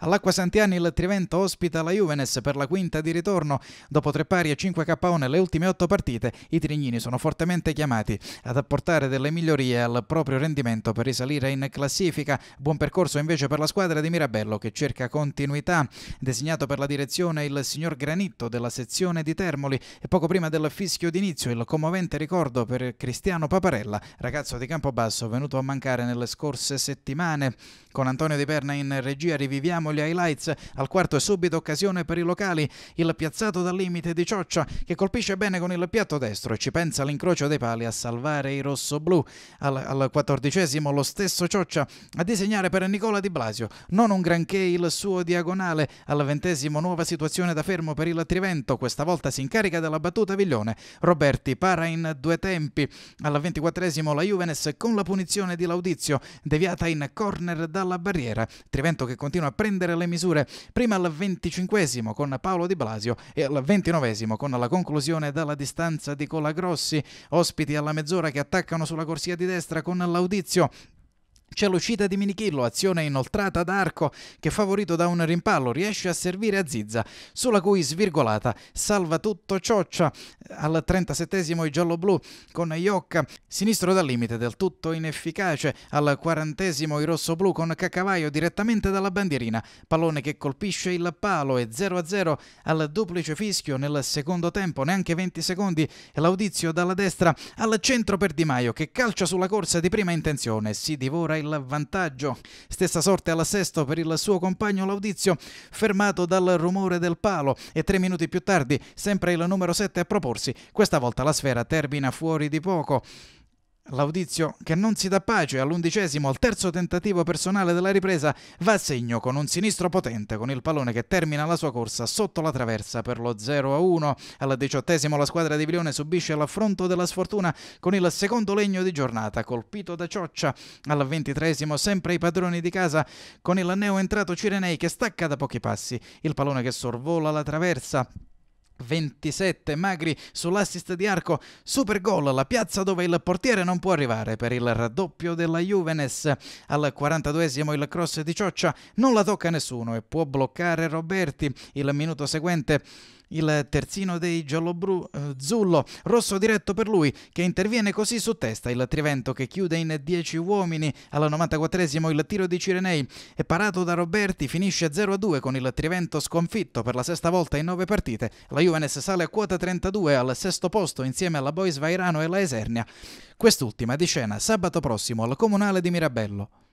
All'Acqua Santiani il Trivento ospita la Juvenes per la quinta di ritorno. Dopo tre pari e 5 KO nelle ultime otto partite, i Trignini sono fortemente chiamati ad apportare delle migliorie al proprio rendimento per risalire in classifica. Buon percorso invece per la squadra di Mirabello che cerca continuità. Designato per la direzione il signor Granitto della sezione di Termoli e poco prima del fischio d'inizio il commovente ricordo per Cristiano Paparella, ragazzo di Campobasso venuto a mancare nelle scorse settimane. Con Antonio Di Perna in regia riviviamo Vediamo gli highlights. Al quarto è subito occasione per i locali. Il piazzato dal limite di Cioccia che colpisce bene con il piatto destro e ci pensa l'incrocio dei pali a salvare i rossoblù. Al, al quattordicesimo lo stesso Cioccia a disegnare per Nicola Di Blasio. Non un granché il suo diagonale. Al ventesimo nuova situazione da fermo per il Trivento. Questa volta si incarica della battuta Viglione. Roberti para in due tempi. Al ventiquattresimo la Juvenes con la punizione di Laudizio deviata in corner dalla barriera. Trivento che continua a prendere prendere le misure, prima al venticinquesimo con Paolo Di Blasio e al ventinovesimo con la conclusione dalla distanza di Colagrossi, ospiti alla mezz'ora che attaccano sulla corsia di destra con l'Audizio, c'è l'uscita di Minichillo, azione inoltrata ad arco che favorito da un rimpallo riesce a servire a Zizza, sulla cui svirgolata salva tutto Cioccia al 37esimo i giallo con Iocca, sinistro dal limite del tutto inefficace, al 40esimo i rosso con Caccavaio direttamente dalla bandierina, pallone che colpisce il palo e 0-0 al duplice fischio nel secondo tempo, neanche 20 secondi, e Laudizio dalla destra al centro per Di Maio che calcia sulla corsa di prima intenzione, si divora il vantaggio. Stessa sorte all'assesto per il suo compagno Laudizio, fermato dal rumore del palo e tre minuti più tardi sempre il numero 7 a proporsi, questa volta la sfera termina fuori di poco. Laudizio, che non si dà pace all'undicesimo, al terzo tentativo personale della ripresa, va a segno con un sinistro potente con il pallone che termina la sua corsa sotto la traversa per lo 0-1. Al diciottesimo la squadra di Brione subisce l'affronto della sfortuna con il secondo legno di giornata colpito da Cioccia. Al ventitresimo sempre i padroni di casa con il neo entrato Cirenei che stacca da pochi passi il pallone che sorvola la traversa. 27 Magri sull'assist di arco, super gol alla piazza dove il portiere non può arrivare per il raddoppio della Juvenes. Al 42esimo il cross di Cioccia non la tocca nessuno e può bloccare Roberti. Il minuto seguente il terzino dei giallobru eh, Zullo, rosso diretto per lui, che interviene così su testa il Trivento che chiude in 10 uomini al 94esimo il tiro di Cirenei e parato da Roberti finisce 0-2 con il Trivento sconfitto per la sesta volta in 9 partite. La Juvenes sale a quota 32 al sesto posto insieme alla Bois Vairano e la Esernia. Quest'ultima di scena sabato prossimo al Comunale di Mirabello.